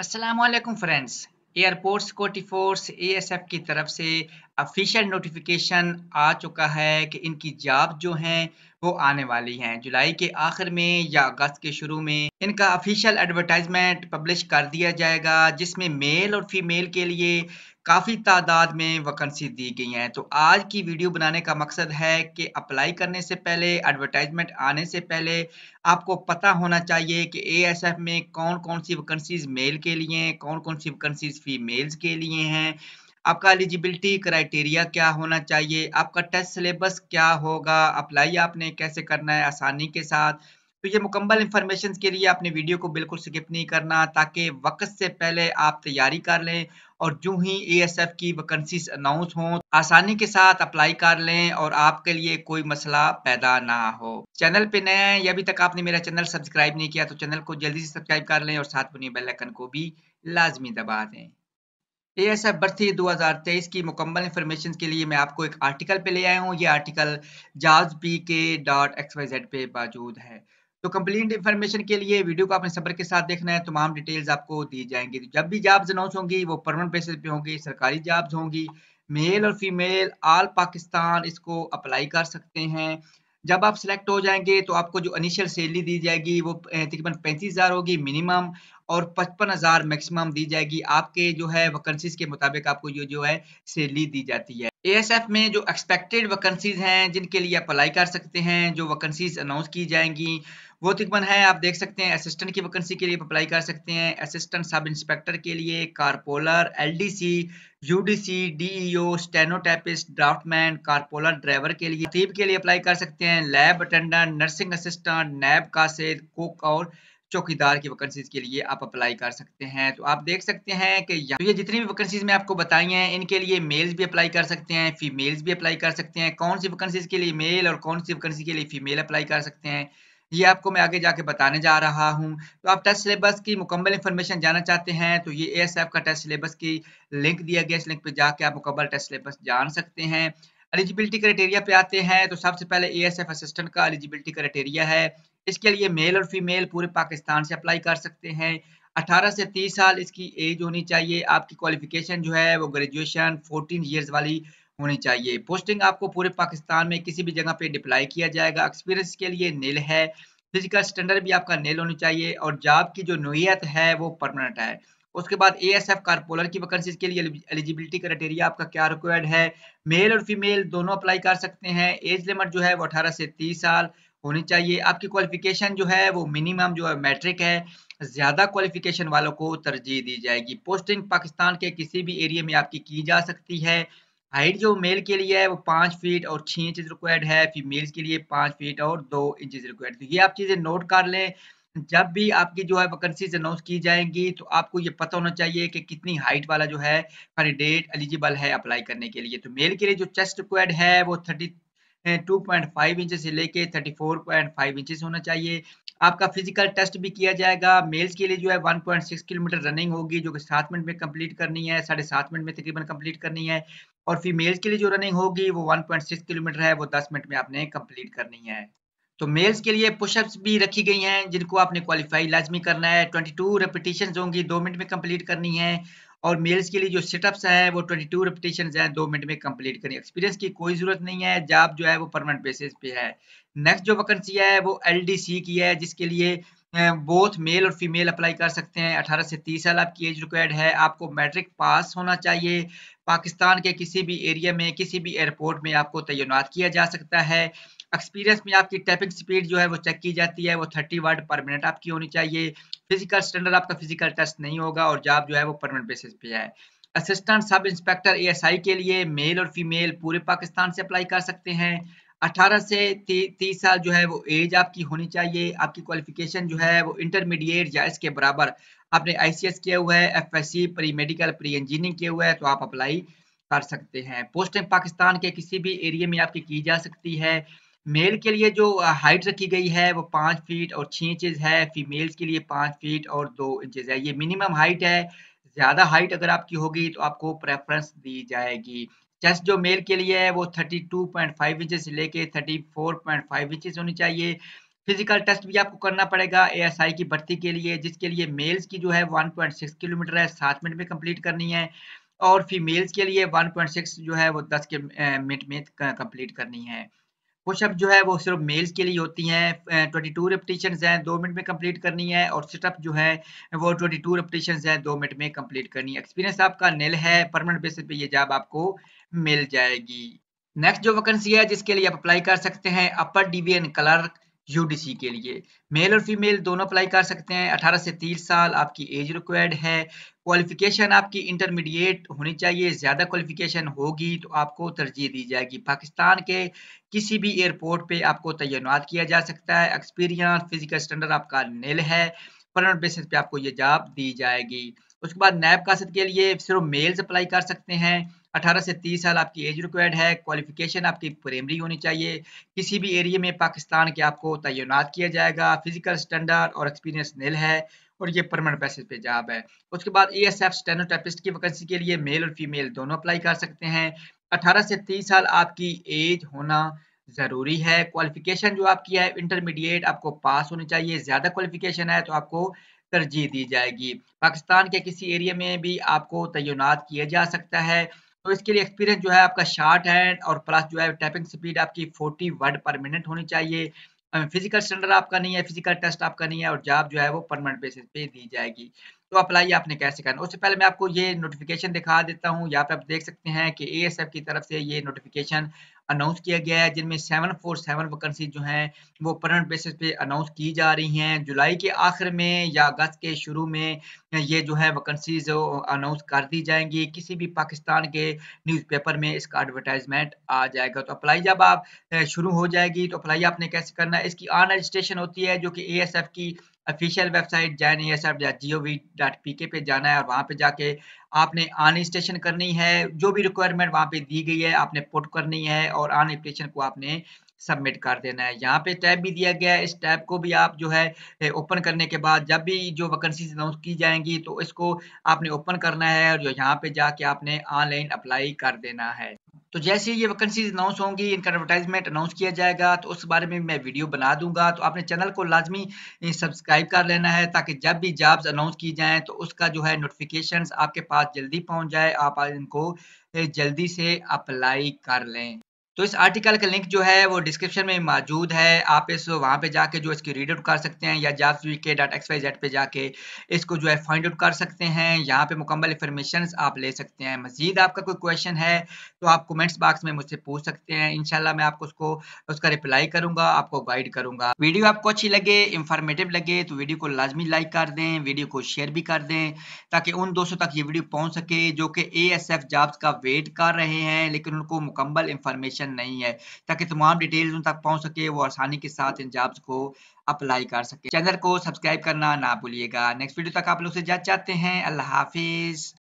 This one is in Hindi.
Aslam friends airport security force ASF की तरफ से ऑफिशियल नोटिफिकेशन आ चुका है कि इनकी जॉब जो हैं वो आने वाली हैं जुलाई के आखिर में या अगस्त के शुरू में इनका ऑफिशियल एडवर्टाइजमेंट पब्लिश कर दिया जाएगा जिसमें मेल और फीमेल के लिए काफ़ी तादाद में वैकेंसी दी गई हैं तो आज की वीडियो बनाने का मकसद है कि अप्लाई करने से पहले एडवर्टाइजमेंट आने से पहले आपको पता होना चाहिए कि एएसएफ में कौन कौन सी वैकेंसीज मेल के लिए हैं कौन कौन सी वैकेंसीज फीमेल्स के लिए हैं आपका एलिजिबिलिटी क्राइटेरिया क्या होना चाहिए आपका टेस्ट सिलेबस क्या होगा अप्लाई आपने कैसे करना है आसानी के साथ तो ये मुकम्मल इन्फॉर्मेशन के लिए आपने वीडियो को बिल्कुल स्किप नहीं करना ताकि वक्त से पहले आप तैयारी कर लें और जो ही एएसएफ की वैकेंसीज अनाउंस हों आसानी के साथ अप्लाई कर लें और आपके लिए कोई मसला पैदा ना हो चैनल पे नए हैं या अभी तक आपने मेरा चैनल सब्सक्राइब नहीं किया तो चैनल को जल्दी से सब्सक्राइब कर लें और साथ बने बेलाइकन को भी लाजमी दबा दें ए एस एफ भर्ती दो हज़ार तेईस की मुकम्मल इन्फॉर्मेशन के लिए मैं आपको एक आर्टिकल पे ले आया हूँ ये आर्टिकल जाज पी के डॉट एक्स वाई जेड पे मौजूद है तो कंप्लीट इन्फॉर्मेशन के लिए वीडियो को अपने सबर के साथ देखना है तमाम डिटेल्स आपको दी जाएंगी तो जब भी जॉब्स अनाउंस होंगी वो परमानेंट बेसिस पे होंगी सरकारी जॉब्स होंगी मेल और फीमेल आल पाकिस्तान इसको अप्लाई कर सकते हैं जब आप सिलेक्ट हो जाएंगे तो आपको जो इनिशियल सैलरी दी जाएगी वो तकरीबन पैंतीस होगी मिनिमम और पचपन हजार मैक्सिमम दी जाएगी आपके जो है वैकेंसीज के मुताबिक आपको ये जो है सैलरी दी जाती है एएसएफ में जो एक्सपेक्टेड वैकेंसीज हैं जिनके लिए अप्लाई कर सकते हैं जो वैकेंसीज अनाउंस की जाएंगी वो तकरीबन है आप देख सकते हैं असिस्टेंट की वैकेंसी के लिए अप्लाई कर सकते हैं असिस्टेंट सब इंस्पेक्टर के लिए corporal LDC UDC DEO stenotypist draftsman corporal driver के लिए तीब के लिए अप्लाई कर सकते हैं लैब अटेंडेंट नर्सिंग असिस्टेंट नैब कासिद कुक और चौकीदार की वैकेंसीज के लिए आप अप्लाई कर सकते हैं तो आप देख सकते हैं कि तो ये जितनी भी वैकेंसीज मैं आपको बताई हैं इनके लिए मेल्स भी अप्लाई कर सकते हैं फीमेल्स भी अप्लाई कर सकते हैं कौन सी वैकेंसीज के लिए मेल और कौन सी वैकेंसी के लिए फीमेल अप्लाई कर सकते हैं ये आपको मैं आगे जाके बताने जा रहा हूँ तो आप टेस्ट सिलेबस की मुकम्मल इन्फॉर्मेशन जाना चाहते हैं तो ये ए का टेस्ट सिलेबस की लिंक दिया गया इस लिंक पे जाके आप मुकम्मल टेस्ट सिलेबस जान सकते हैं एलिजिबिलिटी क्राइटेरिया पे आते हैं तो सबसे पहले ए एस असिस्टेंट का एलिजिबिलिटी क्राइटेरिया है इसके लिए मेल और फीमेल पूरे पाकिस्तान से अप्लाई कर सकते हैं 18 से 30 साल इसकी एज होनी चाहिए आपकी क्वालिफिकेशन जो है वो ग्रेजुएशन 14 इयर्स वाली होनी चाहिए पोस्टिंग आपको पूरे पाकिस्तान में किसी भी जगह पे डिप्लाई किया जाएगा एक्सपीरियंस के लिए नील है फिजिकल स्टैंडर्ड भी आपका नील होनी चाहिए और जॉब की जो नोयत है वो परमानेंट है उसके बाद ए एस एफ कारपोलर की वैकेंसीज के लिए एलिजिबिलिटी क्राइटेरिया आपका क्या रिक्वायर्ड है मेल और फीमेल दोनों अप्लाई कर सकते हैं एज लिमिट जो है वो अठारह से तीस साल होनी चाहिए आपकी क्वालिफिकेशन जो है वो मिनिमम जो है मैट्रिक है ज़्यादा क्वालिफिकेशन वालों को तरजीह दी जाएगी पोस्टिंग पाकिस्तान के किसी भी एरिया में आपकी की जा सकती है हाइट जो मेल के लिए है वो पांच फीट और छह इंच रिक्वायर्ड है फीमेल के लिए पांच फीट और दो इंच रिक्वायर्ड तो ये आप चीज़ें नोट कर लें जब भी आपकी जो है वैकेंसीज अनाउंस की जाएंगी तो आपको ये पता होना चाहिए कि कितनी हाइट वाला जो है कैंडिडेट एलिजिबल है अप्लाई करने के लिए तो मेल के लिए जो चेस्ट रिक्वायर्ड है वो थर्टी 2.5 पॉइंट इंच से लेके 34.5 फोर होना चाहिए आपका फिजिकल टेस्ट भी किया जाएगा मेल्स के लिए जो है 1.6 किलोमीटर रनिंग होगी जो कि सात मिनट में कंप्लीट करनी है साढ़े सात मिनट में तकरीबन कंप्लीट करनी है और फीमेल्स के लिए जो रनिंग होगी वो 1.6 किलोमीटर है वो 10 मिनट में आपने कंप्लीट करनी है तो मेल्स के लिए पुशअप्स भी रखी गई हैं जिनको आपने क्वालिफाई लाजमी करना है ट्वेंटी टू होंगी दो मिनट में कम्प्लीट करनी है और मेल्स के लिए जो सेटअप्स हैं वो 22 टू रेपिटेशन हैं दो मिनट में कंप्लीट करें एक्सपीरियंस की कोई ज़रूरत नहीं है जॉब जो है वो परमानेंट बेसिस पे है नेक्स्ट जो वैकेंसी है वो एल की है जिसके लिए बोथ मेल और फीमेल अप्लाई कर सकते हैं 18 से 30 साल आपकी एज रिक्वायर्ड है आपको मैट्रिक पास होना चाहिए पाकिस्तान के किसी भी एरिया में किसी भी एयरपोर्ट में आपको तैनात किया जा सकता है एक्सपीरियंस में आपकी टैपिंग स्पीड जो है वो चेक की जाती है वो थर्टी वर्ड पर मिनट आपकी होनी चाहिए फिजिकल स्टैंडर्ड आपका फिजिकल टेस्ट नहीं होगा और जॉब जो है वो परमानेंट बेसिस पे है असिस्टेंट सब इंस्पेक्टर एएसआई के लिए मेल और फीमेल पूरे पाकिस्तान से अप्लाई कर सकते हैं 18 से 30 साल जो है वो एज आपकी होनी चाहिए आपकी क्वालिफिकेशन जो है वो इंटरमीडिएट या इसके बराबर आपने आईसीएस किया हुआ है FSC pre medical pre engineering किया हुआ है तो आप अप्लाई कर सकते हैं पोस्टिंग पाकिस्तान के किसी भी एरिया में आपकी की जा सकती है मेल के लिए जो हाइट रखी गई है वो पाँच फीट और छः इंचज है फीमेल्स के लिए पाँच फीट और दो इंचज है ये मिनिमम हाइट है ज़्यादा हाइट अगर आपकी होगी तो आपको प्रेफरेंस दी जाएगी चेस्ट जो मेल के लिए है वो 32.5 इंचेस से लेके 34.5 इंचेस होनी चाहिए फिजिकल टेस्ट भी आपको करना पड़ेगा एएसआई की भर्ती के लिए जिसके लिए मेल्स की जो है 1.6 किलोमीटर है सात मिनट में कंप्लीट करनी है और फीमेल्स के लिए 1.6 जो है वो दस के मिनट में कंप्लीट करनी है पुशअप जो है वो सिर्फ मेल्स के लिए होती हैं 22 रेपटेशन हैं दो मिनट में कंप्लीट करनी है और सिटअप जो है वो 22 रेपटेशन हैं दो मिनट में कंप्लीट करनी है एक्सपीरियंस आपका नेल है परमानेंट बेसिस पे ये जॉब आपको मिल जाएगी नेक्स्ट जो वैकेंसी है जिसके लिए आप अप्लाई कर सकते हैं अपर डिवीजन क्लर्क यूडीसी के लिए मेल और फीमेल दोनों अप्लाई कर सकते हैं 18 से 30 साल आपकी एज रिक्वायर्ड है क्वालिफिकेशन आपकी इंटरमीडिएट होनी चाहिए ज़्यादा क्वालिफिकेशन होगी तो आपको तरजीह दी जाएगी पाकिस्तान के किसी भी एयरपोर्ट पे आपको तैनात किया जा सकता है एक्सपीरियंस फिजिकल स्टैंडर्ड आपका नील है परमानेंट बेसिस पे आपको ये जॉब दी जाएगी उसके बाद नैब कासद के लिए सिर्फ मेल्स अप्लाई कर सकते हैं 18 से 30 साल आपकी एज रिक्वायर्ड है क्वालिफिकेशन आपकी प्राइमरी होनी चाहिए किसी भी एरिया में पाकिस्तान के आपको तैनात किया जाएगा फिजिकल स्टैंडर्ड और एक्सपीरियंस नील है और ये परमानेंट बेसिस पे जॉब है उसके बाद ई एस एफ स्टेनोटाइपिस्ट की वैकेंसी के लिए मेल और फीमेल दोनों अप्लाई कर सकते हैं 18 से 30 साल आपकी एज होना ज़रूरी है क्वालिफिकेशन जो आपकी है इंटरमीडिएट आपको पास होनी चाहिए ज़्यादा क्वालिफिकेशन है तो आपको तरजीह दी जाएगी पाकिस्तान के किसी एरिया में भी आपको तैनात किया जा सकता है तो इसके लिए एक्सपीरियंस जो है आपका शार्ट हैंड और प्लस जो है टाइपिंग स्पीड आपकी 40 वर्ड पर मिनट होनी चाहिए फिजिकल स्टैंडर्ड आपका नहीं है फिजिकल टेस्ट आपका नहीं है और जॉब जो है वो परमानेंट बेसिस पे दी जाएगी तो अप्लाई आपने कैसे करना उससे पहले मैं आपको ये नोटिफिकेशन दिखा देता हूँ यहाँ पे आप देख सकते हैं कि एएसएफ की तरफ से ये नोटिफिकेशन अनाउंस किया गया है जिनमें सेवन फोर सेवन वैकेंसी जो हैं वो परमानेंट बेसिस पे अनाउंस की जा रही हैं जुलाई के आखिर में या अगस्त के शुरू में ये जो है वैकेंसीज अनाउंस कर दी जाएंगी किसी भी पाकिस्तान के न्यूज़पेपर में इसका एडवर्टाइजमेंट आ जाएगा तो अप्लाई जब आप शुरू हो जाएगी तो अप्लाई आपने कैसे करना है इसकी ऑन रजिस्ट्रेशन होती है जो कि ए की ऑफिशियल वेबसाइट जैन A S F G O V dot P K पे जाना है और वहाँ पे जाके आपने ऑन स्टेशन करनी है जो भी रिक्वायरमेंट वहाँ पे दी गई है आपने पुट करनी है और ऑन स्टेशन को आपने सबमिट कर देना है यहाँ पे टैब भी दिया गया है इस टैब को भी आप जो है ओपन करने के बाद जब भी जो वैकेंसीज अनाउंस की जाएंगी तो इसको आपने ओपन करना है और जो यहाँ पे जाके आपने ऑनलाइन अप्लाई कर देना है तो जैसे ये वैकेंसीज अनाउंस होंगी इनका एडवर्टाइजमेंट अनाउंस किया जाएगा तो उस बारे में मैं वीडियो बना दूंगा तो आपने चैनल को लाजमी सब्सक्राइब कर लेना है ताकि जब भी जॉब्स अनाउंस की जाएं तो उसका जो है नोटिफिकेशन आपके पास जल्दी पहुंच जाए आप इनको जल्दी से अप्लाई कर लें तो इस आर्टिकल का लिंक जो है वो डिस्क्रिप्शन में मौजूद है आप इस वहाँ पे जाके जो इसकी रीड आउट कर सकते हैं या जाप के डॉट एक्स वाई जेड पर जाके इसको जो है फाइंड आउट कर सकते हैं यहाँ पे मुकम्मल इन्फॉर्मेशन आप ले सकते हैं मजीद आपका कोई क्वेश्चन है तो आप कमेंट्स बॉक्स में मुझसे पूछ सकते हैं इनशाला मैं आपको उसको उसका रिप्लाई करूंगा आपको गाइड करूंगा वीडियो आपको अच्छी लगे इंफॉर्मेटिव लगे तो वीडियो को लाजमी लाइक कर दें वीडियो को शेयर भी कर दें ताकि उन दोस्तों तक ये वीडियो पहुँच सके जो कि ए एस एफ जॉब्स का वेट कर रहे हैं लेकिन उनको मुकम्मल इन्फॉर्मेशन नहीं है ताकि तमाम डिटेल्स उन तक पहुंच सके वो आसानी के साथ इन जॉब्स को अप्लाई कर सके चैनल को सब्सक्राइब करना ना भूलिएगा नेक्स्ट वीडियो तक आप लोग से जा चाहते हैं अल्लाह हाफिज